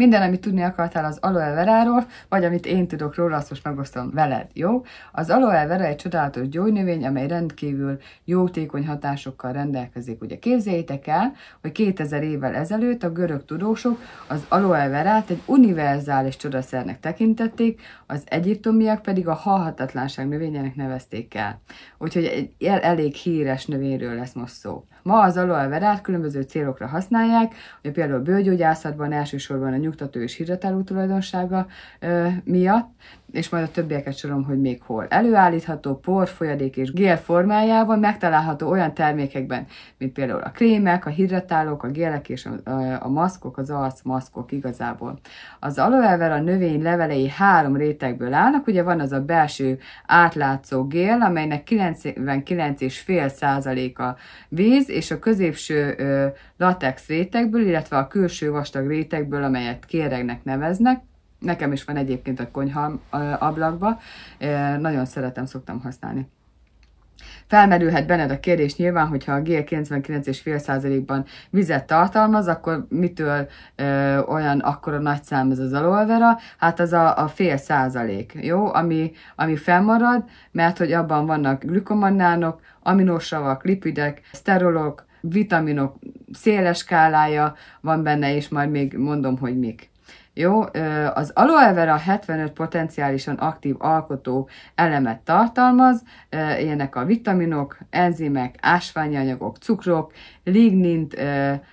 Minden, amit tudni akartál az aloe veráról, vagy amit én tudok róla, azt most megosztom veled, jó? Az aloe vera egy csodálatos gyógynövény, amely rendkívül jótékony hatásokkal rendelkezik. Ugye képzeljétek el, hogy 2000 évvel ezelőtt a görög tudósok az aloe verát egy univerzális csodaszernek tekintették, az egyiptomiak pedig a halhatatlanság növényének nevezték el. Úgyhogy egy elég híres növényről lesz most szó. Ma az aloe verát különböző célokra használják, hogy például bőgyógyászatban, elsősorban a nyug nyugtató és hidratáló tulajdonsága miatt, és majd a többieket sorom, hogy még hol. Előállítható por, folyadék és gél formájában megtalálható olyan termékekben, mint például a krémek, a hidratálók, a gélek és a, a maszkok, az maszkok igazából. Az aloe vera növény levelei három rétegből állnak, ugye van az a belső átlátszó gél, amelynek 99,5%-a víz, és a középső ö, latex rétegből, illetve a külső vastag rétegből, amelyet kéregnek neveznek, Nekem is van egyébként a konyha ablakba, nagyon szeretem, szoktam használni. Felmerülhet benned a kérdés nyilván, hogyha a gél 99,5%-ban vizet tartalmaz, akkor mitől ö, olyan akkora nagy szám ez az vera? Hát az a, a fél százalék, jó? Ami, ami felmarad, mert hogy abban vannak glükomannánok, aminosavak, lipidek, szterolok, vitaminok széles skálája van benne, és majd még mondom, hogy mik. Jó, az aloe vera 75 potenciálisan aktív alkotó elemet tartalmaz, ilyenek a vitaminok, enzimek, ásványi anyagok, cukrok, lignint,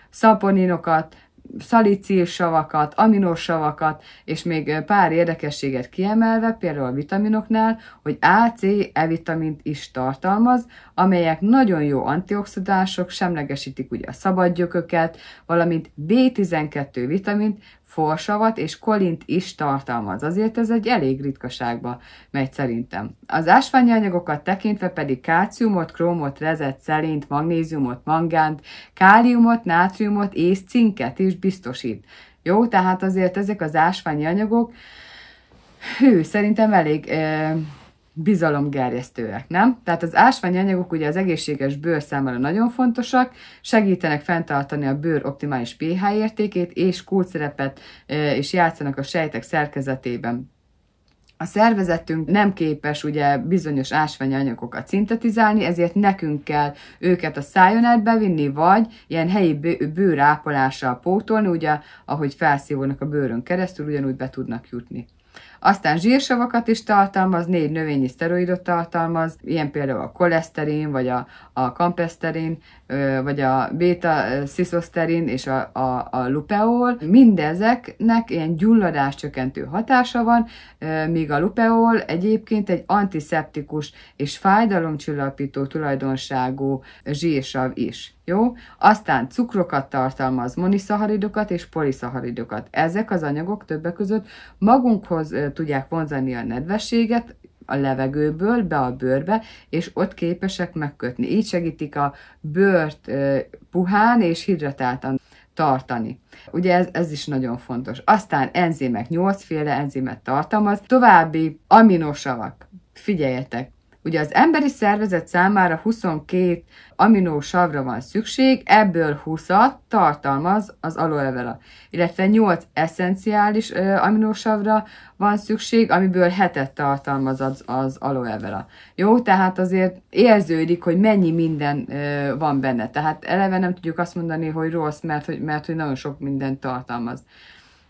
szaponinokat, szalicilsavakat, aminosavakat, és még pár érdekességet kiemelve, például a vitaminoknál, hogy A, C, E vitamint is tartalmaz, amelyek nagyon jó antioxidások, semlegesítik ugye a szabadgyököket, valamint B12 vitamint, forsavat és kolint is tartalmaz. Azért ez egy elég ritkaságba megy szerintem. Az ásványi anyagokat tekintve pedig kálciumot, krómot, rezet, szelint, magnéziumot, mangánt, káliumot, nátriumot és cinket is biztosít. Jó, tehát azért ezek az ásványi anyagok, hű, szerintem elég bizalomgerjesztőek, nem? Tehát az ásványanyagok ugye az egészséges bőr számára nagyon fontosak, segítenek fenntartani a bőr optimális pH értékét, és kulcszerepet és játszanak a sejtek szerkezetében. A szervezetünk nem képes ugye bizonyos ásványanyagokat szintetizálni, ezért nekünk kell őket a szájon át bevinni, vagy ilyen helyi bőrápolással pótolni, ugye ahogy felszívónak a bőrön keresztül, ugyanúgy be tudnak jutni. Aztán zsírsavakat is tartalmaz, négy növényi szteroidot tartalmaz, ilyen például a koleszterin, vagy a, a kampeszterin, vagy a beta sziszoszterin és a, a, a lupeol, mindezeknek ilyen gyulladás csökkentő hatása van, míg a lupeol egyébként egy antiszeptikus és fájdalomcsillapító tulajdonságú zsírsav is. Jó? Aztán cukrokat tartalmaz, moniszaharidokat és poliszaharidokat. Ezek az anyagok többek között magunkhoz tudják vonzani a nedvességet, a levegőből be a bőrbe, és ott képesek megkötni. Így segítik a bőrt puhán és hidratáltan tartani. Ugye ez, ez is nagyon fontos. Aztán enzimek, 8 féle enzimet tartalmaz, további aminosavak. Figyeljetek, Ugye az emberi szervezet számára 22 aminósavra van szükség, ebből 20-at tartalmaz az aloe vera, illetve 8 eszenciális aminósavra van szükség, amiből 7-et tartalmaz az, az aloe vera. Jó, tehát azért érződik, hogy mennyi minden van benne. Tehát eleve nem tudjuk azt mondani, hogy rossz, mert hogy, mert, hogy nagyon sok mindent tartalmaz.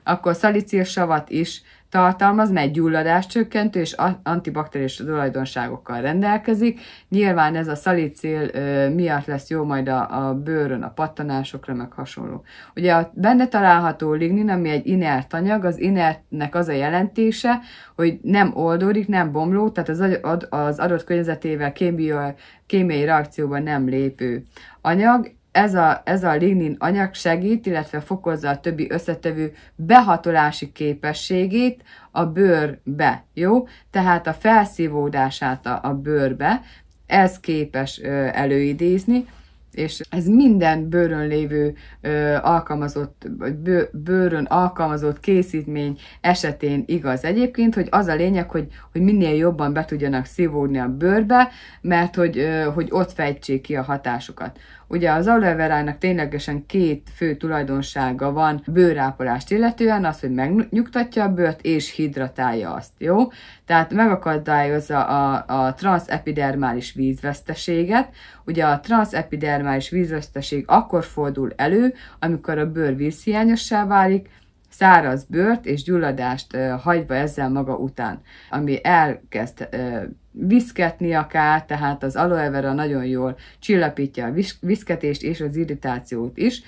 Akkor szalicilsavat is tartalmaz, mert gyulladás csökkentő és antibakteriális tulajdonságokkal rendelkezik. Nyilván ez a szalicil miatt lesz jó majd a, a bőrön, a pattanásokra, meg hasonló. Ugye a benne található lignin, ami egy inert anyag, az inertnek az a jelentése, hogy nem oldódik, nem bomló, tehát az, az adott környezetével kémiai, kémiai reakcióban nem lépő anyag, ez a, ez a lignin anyag segít, illetve fokozza a többi összetevő behatolási képességét a bőrbe, jó? Tehát a felszívódását a, a bőrbe, ez képes ö, előidézni, és ez minden bőrön lévő ö, alkalmazott, bő, bőrön alkalmazott készítmény esetén igaz egyébként, hogy az a lényeg, hogy, hogy minél jobban be tudjanak szívódni a bőrbe, mert hogy, ö, hogy ott fejtsék ki a hatásukat. Ugye az aloe verának ténylegesen két fő tulajdonsága van bőrápolást illetően, az, hogy megnyugtatja a bőrt és hidratálja azt, jó? Tehát megakadályozza a, a transzepidermális vízveszteséget. Ugye a transzepidermális vízveszteség akkor fordul elő, amikor a bőr vízhiányossá válik, száraz bőrt és gyulladást hagyva ezzel maga után, ami elkezd viszketni a tehát az aloe vera nagyon jól csillapítja a viszketést és az irritációt is,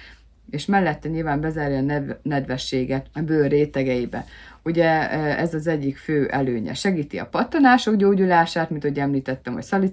és mellette nyilván bezárja a nev- nedvességet a bőr rétegeibe. Ugye e, ez az egyik fő előnye. Segíti a pattanások gyógyulását, mint ahogy említettem, hogy sav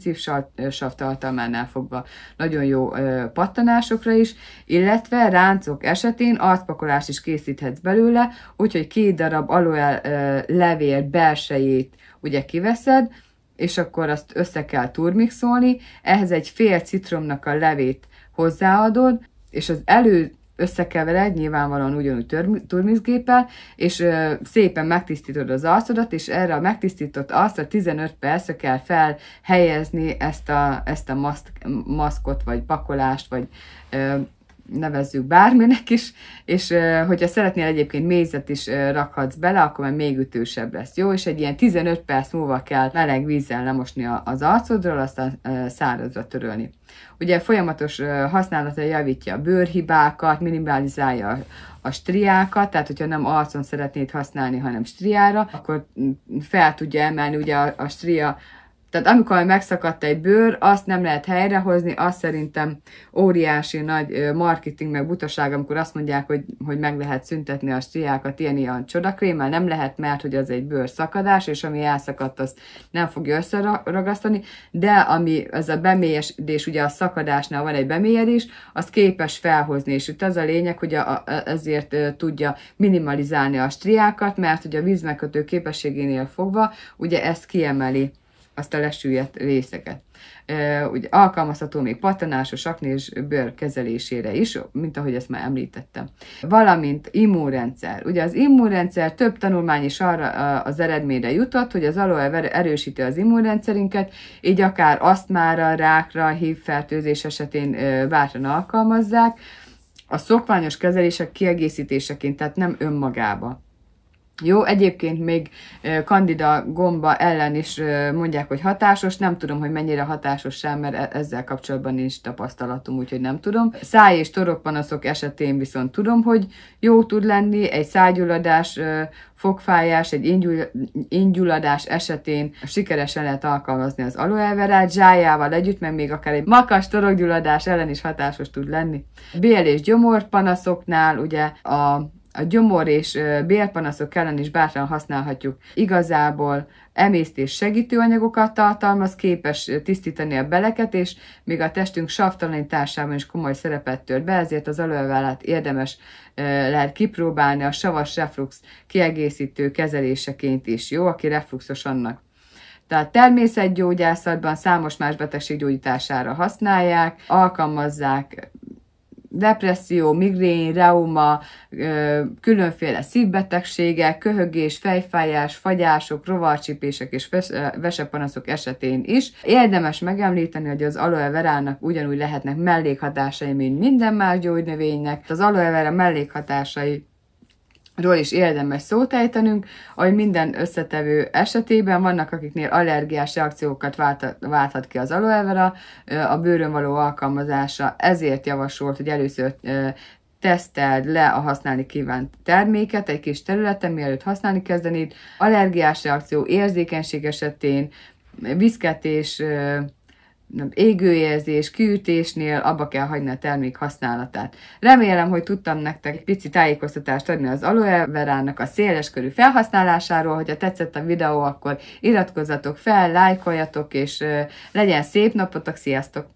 e, tartalmánál fogva nagyon jó e, pattanásokra is, illetve ráncok esetén arcpakolást is készíthetsz belőle, úgyhogy két darab aloe levél belsejét ugye kiveszed, és akkor azt össze kell turmixolni, ehhez egy fél citromnak a levét hozzáadod, és az elő, összekevered, nyilvánvalóan ugyanúgy turmixgéppel, és ö, szépen megtisztítod az arcodat, és erre a megtisztított arcra 15 percre kell felhelyezni ezt a, ezt a maszk, maszkot, vagy pakolást, vagy ö, nevezzük bárminek is, és hogyha szeretnél egyébként mézet is rakhatsz bele, akkor már még ütősebb lesz, jó? És egy ilyen 15 perc múlva kell meleg vízzel lemosni az arcodról, aztán szárazra törölni. Ugye folyamatos használata javítja a bőrhibákat, minimalizálja a striákat, tehát hogyha nem arcon szeretnéd használni, hanem striára, akkor fel tudja emelni ugye a, a stria tehát amikor megszakadt egy bőr, azt nem lehet helyrehozni, azt szerintem óriási nagy marketing meg butaság, amikor azt mondják, hogy, hogy meg lehet szüntetni a striákat ilyen-ilyen csodakrémmel, nem lehet, mert hogy az egy bőr szakadás, és ami elszakadt, azt nem fogja összeragasztani, de ami ez a bemélyedés, ugye a szakadásnál van egy bemélyedés, az képes felhozni, és itt az a lényeg, hogy a, a, ezért tudja minimalizálni a striákat, mert hogy a vízmegkötő képességénél fogva, ugye ezt kiemeli azt a lesüllyedt részeket. Ugye alkalmazható még patanásos aknés bőr kezelésére is, mint ahogy ezt már említettem. Valamint immunrendszer. Ugye az immunrendszer több tanulmány is arra az eredményre jutott, hogy az aloe erősíti az immunrendszerünket, így akár asztmára, rákra, fertőzés esetén bátran alkalmazzák, a szokványos kezelések kiegészítéseként, tehát nem önmagába. Jó, egyébként még kandida gomba ellen is mondják, hogy hatásos, nem tudom, hogy mennyire hatásos sem, mert e, ezzel kapcsolatban nincs tapasztalatom, úgyhogy nem tudom. Száj és torokpanaszok esetén viszont tudom, hogy jó tud lenni, egy szájgyulladás, fogfájás, egy ingyulladás esetén sikeresen lehet alkalmazni az aloe verát zsájával együtt, meg még akár egy makas torokgyulladás ellen is hatásos tud lenni. Bél és gyomorpanaszoknál ugye a a gyomor és bélpanaszok ellen is bátran használhatjuk. Igazából emésztés segítő anyagokat tartalmaz, képes tisztítani a beleket, és még a testünk savtalanításában is komoly szerepet tölt be, ezért az alővállát érdemes lehet kipróbálni a savas reflux kiegészítő kezeléseként is. Jó, aki refluxos annak tehát természetgyógyászatban számos más betegség gyógyítására használják, alkalmazzák depresszió, migrén, reuma, különféle szívbetegségek, köhögés, fejfájás, fagyások, rovarcsipések és vesepanaszok esetén is. Érdemes megemlíteni, hogy az aloe verának ugyanúgy lehetnek mellékhatásai, mint minden más gyógynövénynek. Az aloe vera mellékhatásai ról is érdemes szót ejtenünk, ahogy minden összetevő esetében vannak, akiknél allergiás reakciókat vált, válthat ki az aloe vera, a bőrön való alkalmazása, ezért javasolt, hogy először teszteld le a használni kívánt terméket egy kis területen, mielőtt használni kezdenéd. Allergiás reakció, érzékenység esetén, viszketés, égőjelzés, kiütésnél abba kell hagyni a termék használatát. Remélem, hogy tudtam nektek egy pici tájékoztatást adni az aloe verának a széles körű felhasználásáról, hogyha tetszett a videó, akkor iratkozzatok fel, lájkoljatok, és legyen szép napotok, sziasztok!